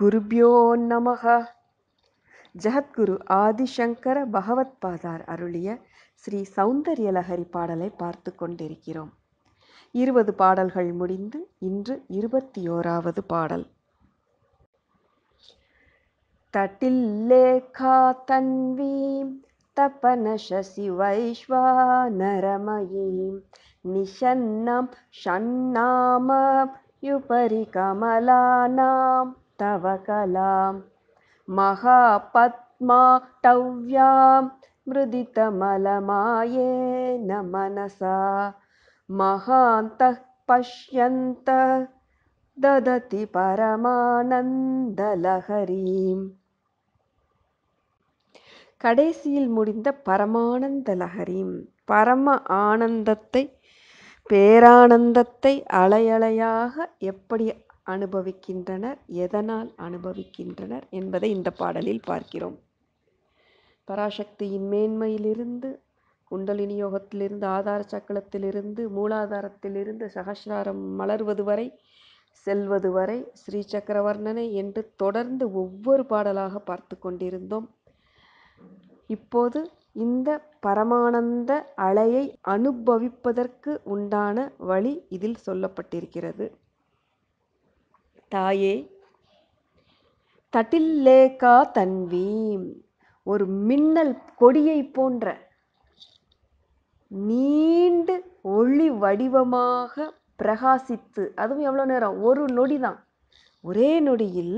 குருபியோ நமக ஜகத்குரு ஆதிசங்கர பகவத்பாதார் அருளிய ஸ்ரீ சௌந்தர்யலகரி பாடலை பார்த்து கொண்டிருக்கிறோம் இருபது பாடல்கள் முடிந்து இன்று இருபத்தி ஓராவது பாடல் தட்டில் லேகா தன்வீம் தபனசி நரமயீம் நிஷன்னம் ஷன்னாம யுபரி கமலானாம் तव कलां மிருதிதமலமாயே ந मनसा महान्तः பஷ்யந்த ददति பரமானந்தலகரீம் கடைசியில் முடிந்த பரமானந்த லகரீம் பரம ஆனந்தத்தை பேரானந்தத்தை அலையலையாக எப்படி அனுபவிக்கின்றனர் எதனால் அனுபவிக்கின்றனர் என்பதை இந்த பாடலில் பார்க்கிறோம் பராசக்தியின் மேன்மையிலிருந்து குண்டலினி யோகத்திலிருந்து ஆதார சக்கரத்திலிருந்து மூலாதாரத்திலிருந்து சகசிராரம் மலர்வது வரை செல்வது வரை ஸ்ரீ சக்கரவர்ணனை என்று தொடர்ந்து ஒவ்வொரு பாடலாக பார்த்து கொண்டிருந்தோம் இப்போது இந்த பரமானந்த அலையை அனுபவிப்பதற்கு உண்டான வழி இதில் சொல்லப்பட்டிருக்கிறது தாயே தட்டில்லேக்கா தன்வீம் ஒரு மின்னல் கொடியை போன்ற நீண்டு ஒளி வடிவமாக பிரகாசித்து அதுவும் எவ்வளோ நேரம் ஒரு நொடி தான் ஒரே நொடியில்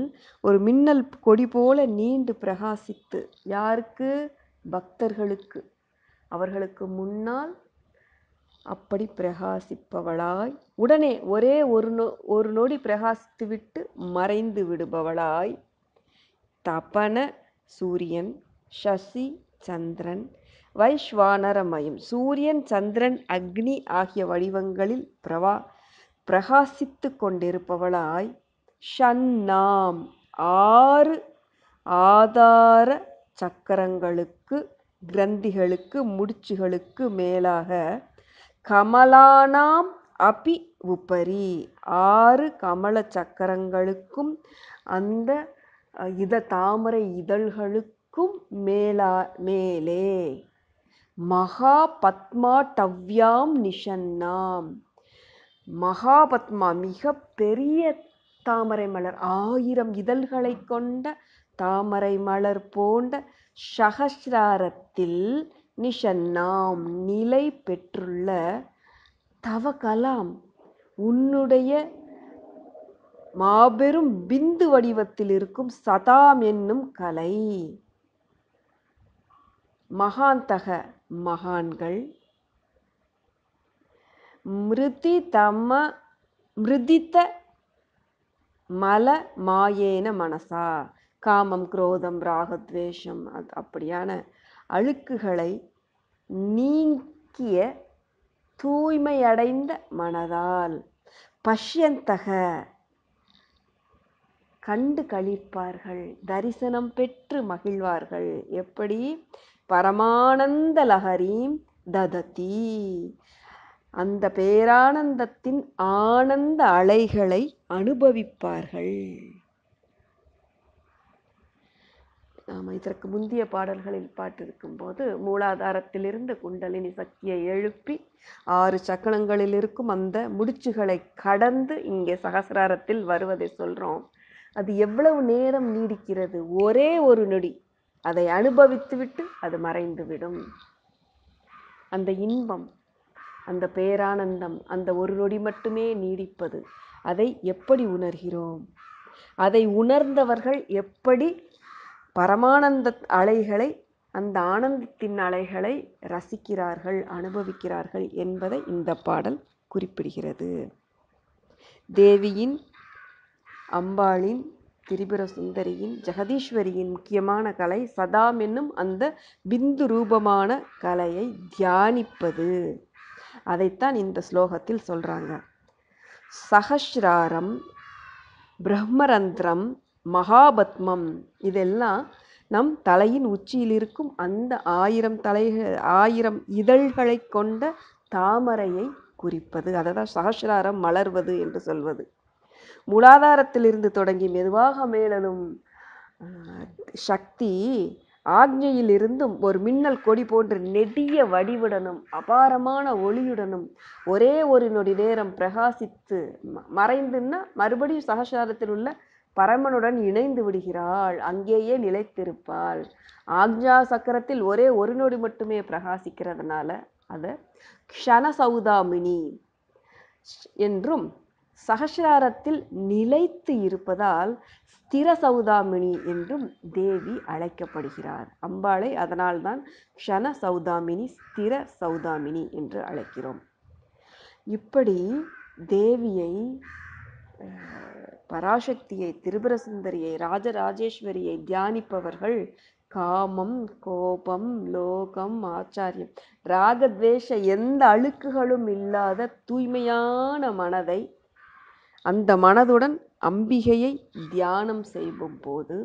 ஒரு மின்னல் கொடி போல நீண்டு பிரகாசித்து யாருக்கு பக்தர்களுக்கு அவர்களுக்கு முன்னால் அப்படி பிரகாசிப்பவளாய் உடனே ஒரே ஒரு நொ ஒரு நொடி பிரகாசித்து விட்டு மறைந்து விடுபவளாய் தபன சூரியன் சசி சந்திரன் வைஸ்வானரமயம் சூரியன் சந்திரன் அக்னி ஆகிய வடிவங்களில் பிரவா பிரகாசித்து கொண்டிருப்பவளாய் ஷன்னாம் ஆறு ஆதார சக்கரங்களுக்கு கிரந்திகளுக்கு முடிச்சுகளுக்கு மேலாக கமலானாம் அபி உபரி ஆறு கமல சக்கரங்களுக்கும் அந்த இத தாமரை இதழ்களுக்கும் மேலா மேலே மகா பத்மா டவ்யாம் நிஷன்னாம் மகாபத்மா மிக பெரிய தாமரை மலர் ஆயிரம் இதழ்களை கொண்ட தாமரை மலர் போன்ற சகசிராரத்தில் நிஷன்னாம் நிலை பெற்றுள்ள தவகலாம் உன்னுடைய மாபெரும் பிந்து வடிவத்தில் இருக்கும் சதாம் என்னும் கலை மகாந்தக மகான்கள் மிருதி தம மிருதித்த மல மாயேன மனசா காமம் குரோதம் ராகத்வேஷம் அது அப்படியான அழுக்குகளை நீங்கிய தூய்மையடைந்த மனதால் பஷ்யந்தக கண்டு கழிப்பார்கள் தரிசனம் பெற்று மகிழ்வார்கள் எப்படி பரமானந்த லகரீம் தததி அந்த பேரானந்தத்தின் ஆனந்த அலைகளை அனுபவிப்பார்கள் நாம் இதற்கு முந்திய பாடல்களில் பாட்டிருக்கும் போது மூலாதாரத்திலிருந்து குண்டலினி சக்தியை எழுப்பி ஆறு சக்கலங்களில் இருக்கும் அந்த முடிச்சுகளை கடந்து இங்கே சகசிராரத்தில் வருவதை சொல்கிறோம் அது எவ்வளவு நேரம் நீடிக்கிறது ஒரே ஒரு நொடி அதை அனுபவித்துவிட்டு அது மறைந்துவிடும் அந்த இன்பம் அந்த பேரானந்தம் அந்த ஒரு நொடி மட்டுமே நீடிப்பது அதை எப்படி உணர்கிறோம் அதை உணர்ந்தவர்கள் எப்படி பரமானந்த அலைகளை அந்த ஆனந்தத்தின் அலைகளை ரசிக்கிறார்கள் அனுபவிக்கிறார்கள் என்பதை இந்த பாடல் குறிப்பிடுகிறது தேவியின் அம்பாளின் திரிபுர சுந்தரியின் ஜெகதீஸ்வரியின் முக்கியமான கலை சதாம் என்னும் அந்த பிந்து ரூபமான கலையை தியானிப்பது அதைத்தான் இந்த ஸ்லோகத்தில் சொல்கிறாங்க சஹஸ்ராரம் பிரம்மரந்திரம் மகாபத்மம் இதெல்லாம் நம் தலையின் உச்சியில் இருக்கும் அந்த ஆயிரம் தலைகள் ஆயிரம் இதழ்களை கொண்ட தாமரையை குறிப்பது அதை தான் சகசிராரம் மலர்வது என்று சொல்வது மூலாதாரத்திலிருந்து தொடங்கி மெதுவாக மேலனும் சக்தி ஆக்ஞையிலிருந்தும் ஒரு மின்னல் கொடி போன்று நெடிய வடிவுடனும் அபாரமான ஒளியுடனும் ஒரே ஒரு நொடி நேரம் பிரகாசித்து மறைந்துன்னா மறுபடியும் சகசாரத்தில் உள்ள பரமனுடன் இணைந்து விடுகிறாள் அங்கேயே நிலைத்திருப்பாள் ஆக்ஜா சக்கரத்தில் ஒரே ஒரு நொடி மட்டுமே பிரகாசிக்கிறதுனால அதை க்ஷணசௌதாமினி என்றும் சகசிராரத்தில் நிலைத்து இருப்பதால் ஸ்திர சௌதாமினி என்றும் தேவி அழைக்கப்படுகிறார் அம்பாளை அதனால்தான் க்ஷண சௌதாமினி ஸ்திர சௌதாமினி என்று அழைக்கிறோம் இப்படி தேவியை பராசக்தியை திரிபுர சுந்தரியை ராஜராஜேஸ்வரியை தியானிப்பவர்கள் காமம் கோபம் லோகம் ஆச்சாரியம் ராகத்வேஷ எந்த அழுக்குகளும் இல்லாத தூய்மையான மனதை அந்த மனதுடன் அம்பிகையை தியானம் செய்யும் போது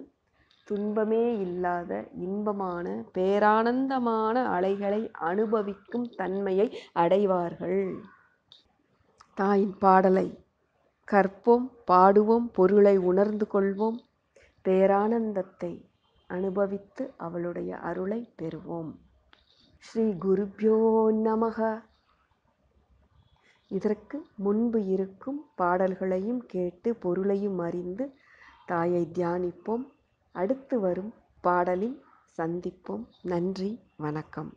துன்பமே இல்லாத இன்பமான பேரானந்தமான அலைகளை அனுபவிக்கும் தன்மையை அடைவார்கள் தாயின் பாடலை கற்போம் பாடுவோம் பொருளை உணர்ந்து கொள்வோம் பேரானந்தத்தை அனுபவித்து அவளுடைய அருளை பெறுவோம் ஸ்ரீ குருப்யோ நமக இதற்கு முன்பு இருக்கும் பாடல்களையும் கேட்டு பொருளையும் அறிந்து தாயை தியானிப்போம் அடுத்து வரும் பாடலில் சந்திப்போம் நன்றி வணக்கம்